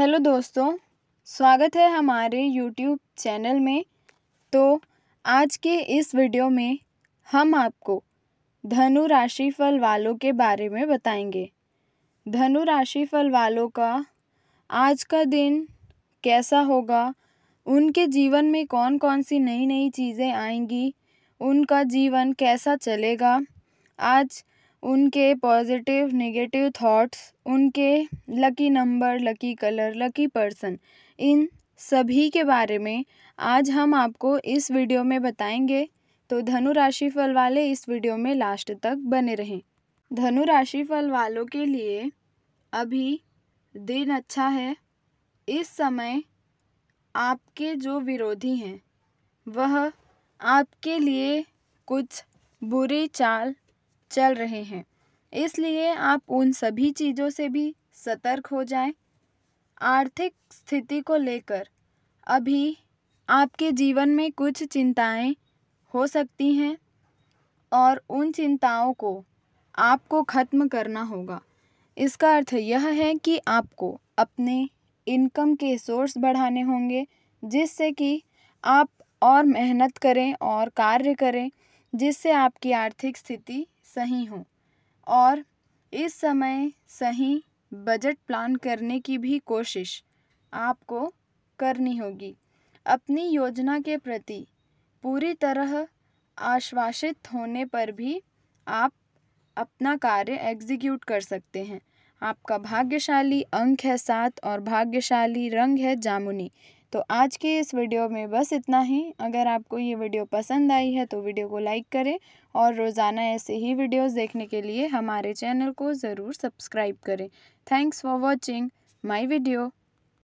Hello दोस्तों स्वागत है हमारे यूट्यूब चैनल में तो आज के इस वीडियो में हम आपको धनु राशि फल वालों के बारे में बताएंगे धनु राशि फल वालों का आज का दिन कैसा होगा उनके जीवन में कौन कौन सी नई नई चीज़ें आएंगी उनका जीवन कैसा चलेगा आज उनके पॉज़िटिव नेगेटिव थॉट्स उनके lucky number lucky colour lucky person इन सभी के बारे में आज हम आपको इस वीडियो में बताएंगे तो धनु राशि फल वाले इस वीडियो में लास्ट तक बने रहें धनु राशि फल वालों के लिए अभी दिन अच्छा है इस समय आपके जो विरोधी हैं वह आपके लिए कुछ बुरी चाल चल रहे हैं इसलिए आप उन सभी चीज़ों से भी सतर्क हो जाएं। आर्थिक स्थिति को लेकर अभी आपके जीवन में कुछ चिंताएं हो सकती हैं और उन चिंताओं को आपको ख़त्म करना होगा इसका अर्थ यह है कि आपको अपने इनकम के सोर्स बढ़ाने होंगे जिससे कि आप और मेहनत करें और कार्य करें जिससे आपकी आर्थिक स्थिति सही हों और इस समय सही बजट प्लान करने की भी कोशिश आपको करनी होगी अपनी योजना के प्रति पूरी तरह आश्वासित होने पर भी आप अपना कार्य एग्जीक्यूट कर सकते हैं आपका भाग्यशाली अंक है सात और भाग्यशाली रंग है जामुनी तो आज के इस वीडियो में बस इतना ही अगर आपको ये वीडियो पसंद आई है तो वीडियो को लाइक करें और रोज़ाना ऐसे ही वीडियोस देखने के लिए हमारे चैनल को ज़रूर सब्सक्राइब करें thanks for watching my video